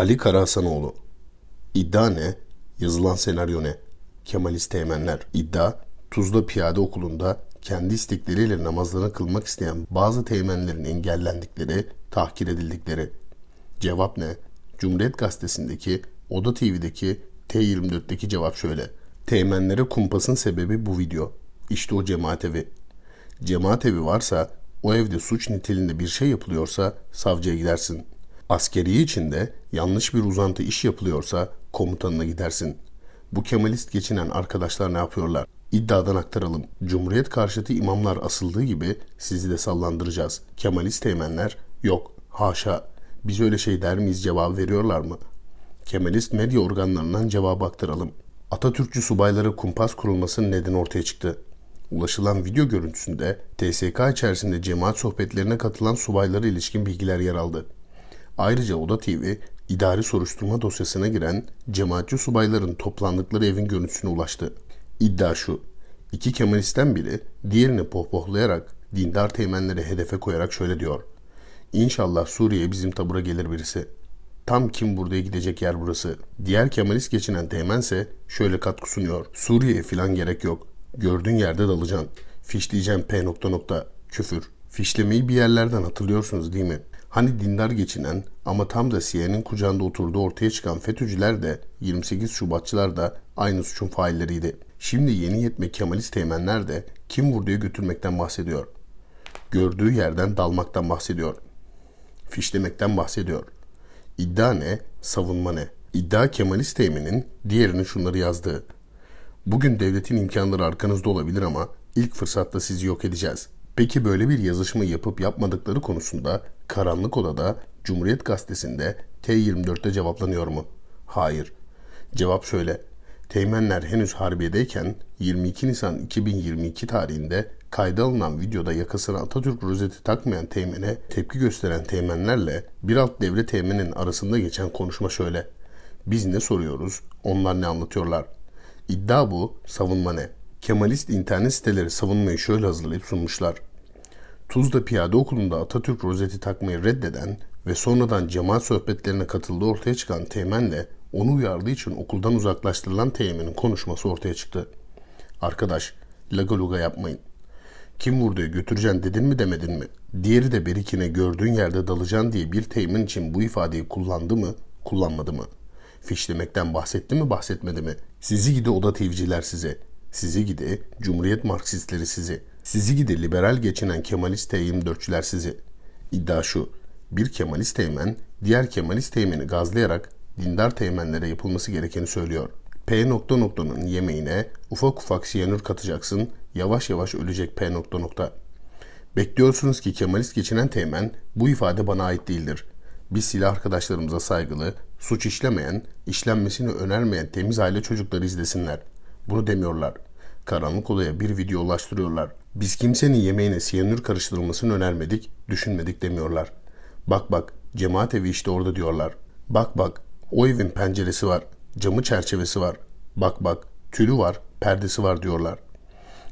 Ali Karahsanoğlu. İddia ne? Yazılan senaryo ne? Kemalist teğmenler. İddia, Tuzla Piyade Okulu'nda kendi istekleriyle namazlarını kılmak isteyen bazı teğmenlerin engellendikleri, tahkir edildikleri. Cevap ne? Cumhuriyet Gazetesi'ndeki, Oda TV'deki, T24'teki cevap şöyle. Teğmenlere kumpasın sebebi bu video. İşte o cemaat evi. Cemaat evi varsa, o evde suç niteliğinde bir şey yapılıyorsa savcıya gidersin. Askeri içinde yanlış bir uzantı iş yapılıyorsa komutanına gidersin. Bu Kemalist geçinen arkadaşlar ne yapıyorlar? İddiadan aktaralım. Cumhuriyet karşıtı imamlar asıldığı gibi sizi de sallandıracağız. Kemalist teğmenler yok haşa biz öyle şey der miyiz cevabı veriyorlar mı? Kemalist medya organlarından cevabı aktaralım. Atatürkçü subaylara kumpas kurulmasının nedeni ortaya çıktı. Ulaşılan video görüntüsünde TSK içerisinde cemaat sohbetlerine katılan subaylara ilişkin bilgiler yer aldı. Ayrıca Oda TV idari soruşturma dosyasına giren cemaatçi subayların toplandıkları evin görüntüsüne ulaştı. İddia şu, iki Kemalisten biri diğerini pohpohlayarak dindar teğmenleri hedefe koyarak şöyle diyor. İnşallah Suriye bizim tabura gelir birisi. Tam kim buraya gidecek yer burası. Diğer Kemalist geçinen teğmense şöyle katkı sunuyor. Suriye'ye filan gerek yok. Gördüğün yerde dalacaksın. Fişleyeceğim P nokta nokta. Küfür. Fişlemeyi bir yerlerden hatırlıyorsunuz değil mi? Hani dindar geçinen ama tam da CIA'nin kucağında oturduğu ortaya çıkan FETÖ'cüler de 28 Şubatçılar da aynı suçun failleriydi. Şimdi yeni yetme Kemalist teğmenler de kim vurduyu götürmekten bahsediyor. Gördüğü yerden dalmaktan bahsediyor. Fişlemekten bahsediyor. İddia ne? Savunma ne? İddia Kemalist teğmenin diğerinin şunları yazdığı. Bugün devletin imkanları arkanızda olabilir ama ilk fırsatta sizi yok edeceğiz.'' Peki böyle bir yazışma yapıp yapmadıkları konusunda Karanlık Oda'da Cumhuriyet Gazetesi'nde T24'te cevaplanıyor mu? Hayır. Cevap şöyle. Teğmenler henüz harbiyedeyken 22 Nisan 2022 tarihinde kayda alınan videoda yakasına Atatürk rozeti takmayan teğmene tepki gösteren teğmenlerle bir alt devre teğmenin arasında geçen konuşma şöyle. Biz ne soruyoruz, onlar ne anlatıyorlar. İddia bu, savunma ne? Kemalist internet siteleri savunmayı şöyle hazırlayıp sunmuşlar. Tuzla Piyade Okulu'nda Atatürk rozeti takmayı reddeden ve sonradan cemaat sohbetlerine katıldığı ortaya çıkan Teğmen'le onu uyardığı için okuldan uzaklaştırılan Teğmen'in konuşması ortaya çıktı. Arkadaş, laga luga yapmayın. Kim vurduyu götüreceksin dedin mi demedin mi? Diğeri de berikine gördüğün yerde dalacaksın diye bir teğmen için bu ifadeyi kullandı mı, kullanmadı mı? Fişlemekten bahsetti mi, bahsetmedi mi? Sizi gidi oda tevciler size. Sizi gide, Cumhuriyet Marksistleri sizi. Sizi gide, liberal geçinen Kemalist eğim dörtçüler sizi. İddia şu. Bir Kemalist teğmen diğer Kemalist teğmeni gazlayarak dindar teğmenlere yapılması gerekeni söylüyor. P nokta noktanın yemeğine ufak ufak siyanür katacaksın, yavaş yavaş ölecek P nokta nokta. Bekliyorsunuz ki Kemalist geçinen teğmen bu ifade bana ait değildir. Biz silah arkadaşlarımıza saygılı, suç işlemeyen, işlenmesini önermeyen temiz aile çocukları izlesinler. Bunu demiyorlar. Karanlık olaya bir video ulaştırıyorlar. Biz kimsenin yemeğine siyanür karıştırılmasını önermedik, düşünmedik demiyorlar. Bak bak, cemaat evi işte orada diyorlar. Bak bak, o evin penceresi var, camı çerçevesi var. Bak bak, tülü var, perdesi var diyorlar.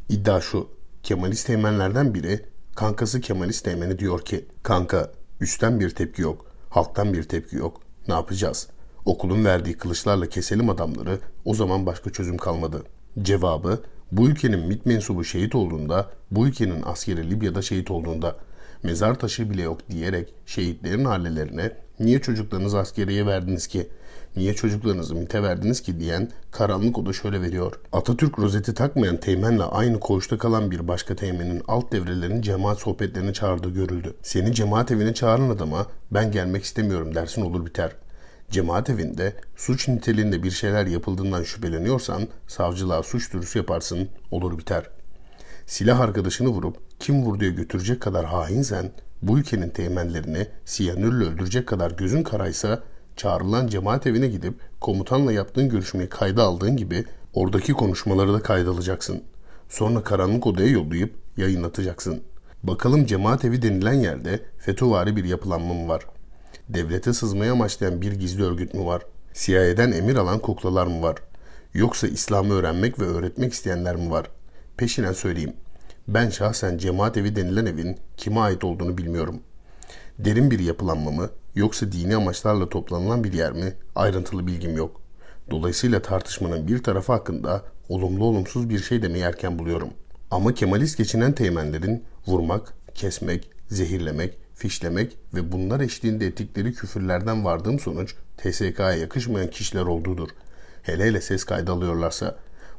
İddia şu, Kemalist teğmenlerden biri kankası Kemalist teğmeni diyor ki, kanka üstten bir tepki yok, halktan bir tepki yok, ne yapacağız?'' Okulun verdiği kılıçlarla keselim adamları o zaman başka çözüm kalmadı. Cevabı bu ülkenin MİT mensubu şehit olduğunda, bu ülkenin askeri Libya'da şehit olduğunda mezar taşı bile yok diyerek şehitlerin ailelerine niye çocuklarınızı askeriye verdiniz ki? Niye çocuklarınızı MİT'e verdiniz ki diyen karanlık oda şöyle veriyor. Atatürk rozeti takmayan teğmenle aynı koğuşta kalan bir başka teğmenin alt devrelerini cemaat sohbetlerine çağırdığı görüldü. Seni cemaat evine çağırın adama ben gelmek istemiyorum dersin olur biter cemaat evinde suç niteliğinde bir şeyler yapıldığından şüpheleniyorsan savcılığa suç duyurusu yaparsın olur biter. Silah arkadaşını vurup kim vurduya götürecek kadar hainsen bu ülkenin teğmenlerini siyanürle öldürecek kadar gözün karaysa çağrılan cemaat evine gidip komutanla yaptığın görüşmeyi kayda aldığın gibi oradaki konuşmaları da kaydalacaksın. Sonra karanlık odaya yollayıp yayınlatacaksın. Bakalım cemaat evi denilen yerde FETÖ'vari bir yapılanma mı var?'' devlete sızmaya amaçlayan bir gizli örgüt mü var? CIA'den emir alan kuklalar mı var? Yoksa İslam'ı öğrenmek ve öğretmek isteyenler mi var? Peşinen söyleyeyim. Ben şahsen cemaat evi denilen evin kime ait olduğunu bilmiyorum. Derin bir yapılanma mı yoksa dini amaçlarla toplanılan bir yer mi ayrıntılı bilgim yok. Dolayısıyla tartışmanın bir tarafı hakkında olumlu olumsuz bir şey demeyi erken buluyorum. Ama Kemalist geçinen teğmenlerin vurmak, kesmek, zehirlemek fişlemek ve bunlar eşliğinde ettikleri küfürlerden vardığım sonuç TSK'ya yakışmayan kişiler olduğudur. Hele hele ses kaydı alıyorlarsa,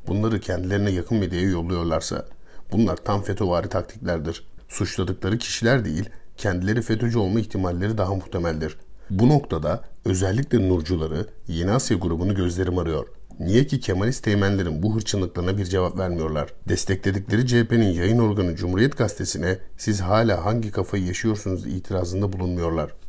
bunları kendilerine yakın medyaya yolluyorlarsa, bunlar tam FETÖ'vari taktiklerdir. Suçladıkları kişiler değil, kendileri FETÖ'cü olma ihtimalleri daha muhtemeldir. Bu noktada özellikle Nurcuları, Yeni Asya grubunu gözlerim arıyor.'' Niye ki Kemalist teğmenlerin bu hırçınlıklarına bir cevap vermiyorlar? Destekledikleri CHP'nin yayın organı Cumhuriyet Gazetesi'ne siz hala hangi kafayı yaşıyorsunuz itirazında bulunmuyorlar.